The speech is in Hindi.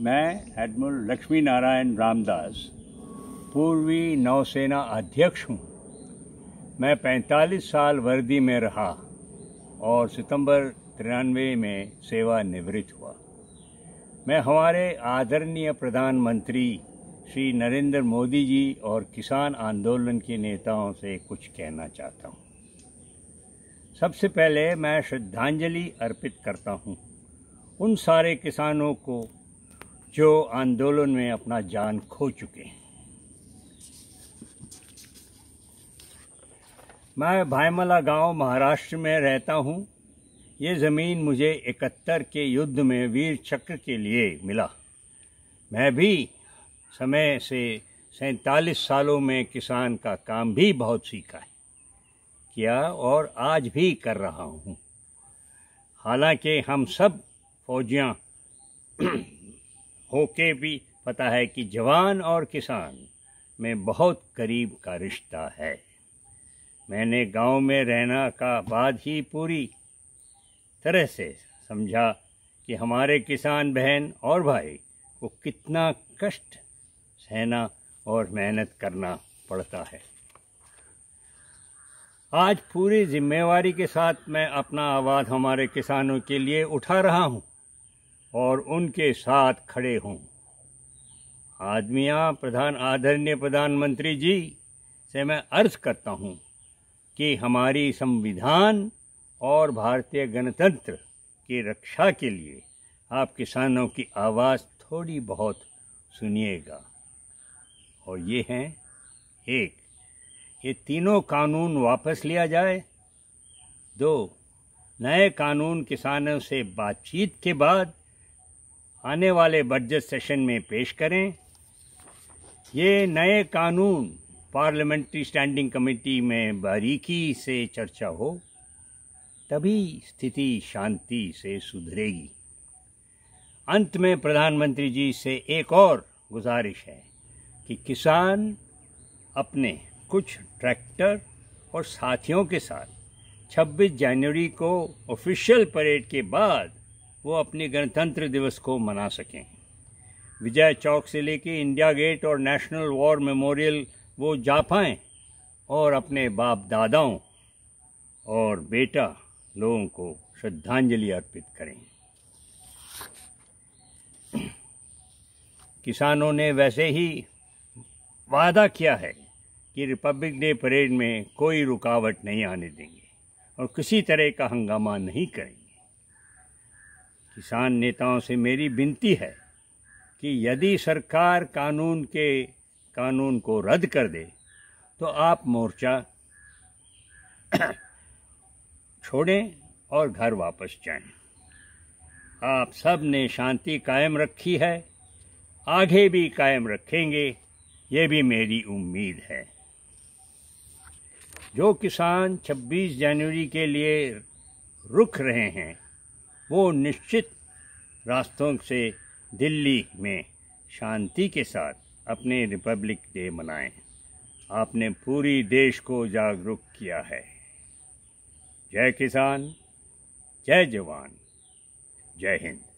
मैं एडमिरल लक्ष्मी नारायण रामदास पूर्वी नौसेना अध्यक्ष हूँ मैं 45 साल वर्दी में रहा और सितंबर तिरानवे में सेवानिवृत्त हुआ मैं हमारे आदरणीय प्रधानमंत्री श्री नरेंद्र मोदी जी और किसान आंदोलन के नेताओं से कुछ कहना चाहता हूँ सबसे पहले मैं श्रद्धांजलि अर्पित करता हूँ उन सारे किसानों को जो आंदोलन में अपना जान खो चुके हैं मैं भाईमला गांव महाराष्ट्र में रहता हूं। ये ज़मीन मुझे इकहत्तर के युद्ध में वीर चक्र के लिए मिला मैं भी समय से सैतालीस सालों में किसान का काम भी बहुत सीखा है किया और आज भी कर रहा हूँ हालांकि हम सब फौजियाँ होके भी पता है कि जवान और किसान में बहुत करीब का रिश्ता है मैंने गांव में रहना का बाद ही पूरी तरह से समझा कि हमारे किसान बहन और भाई को कितना कष्ट सहना और मेहनत करना पड़ता है आज पूरी जिम्मेवारी के साथ मैं अपना आवाज़ हमारे किसानों के लिए उठा रहा हूँ और उनके साथ खड़े हों आदमिया प्रधान आदरणीय प्रधानमंत्री जी से मैं अर्ज करता हूं कि हमारी संविधान और भारतीय गणतंत्र की रक्षा के लिए आप किसानों की आवाज़ थोड़ी बहुत सुनिएगा और ये हैं एक ये तीनों कानून वापस लिया जाए दो नए कानून किसानों से बातचीत के बाद आने वाले बजट सेशन में पेश करें ये नए कानून पार्लियामेंट्री स्टैंडिंग कमेटी में बारीकी से चर्चा हो तभी स्थिति शांति से सुधरेगी अंत में प्रधानमंत्री जी से एक और गुजारिश है कि किसान अपने कुछ ट्रैक्टर और साथियों के साथ 26 जनवरी को ऑफिशियल परेड के बाद वो अपने गणतंत्र दिवस को मना सकें विजय चौक से लेके इंडिया गेट और नेशनल वॉर मेमोरियल वो जा पाएँ और अपने बाप दादाओं और बेटा लोगों को श्रद्धांजलि अर्पित करें किसानों ने वैसे ही वादा किया है कि रिपब्लिक डे परेड में कोई रुकावट नहीं आने देंगे और किसी तरह का हंगामा नहीं करेंगे किसान नेताओं से मेरी विनती है कि यदि सरकार कानून के कानून को रद्द कर दे तो आप मोर्चा छोड़ें और घर वापस जाएं। आप सब ने शांति कायम रखी है आगे भी कायम रखेंगे ये भी मेरी उम्मीद है जो किसान 26 जनवरी के लिए रुक रहे हैं वो निश्चित रास्तों से दिल्ली में शांति के साथ अपने रिपब्लिक डे मनाएं आपने पूरी देश को जागरूक किया है जय किसान जय जवान जय हिंद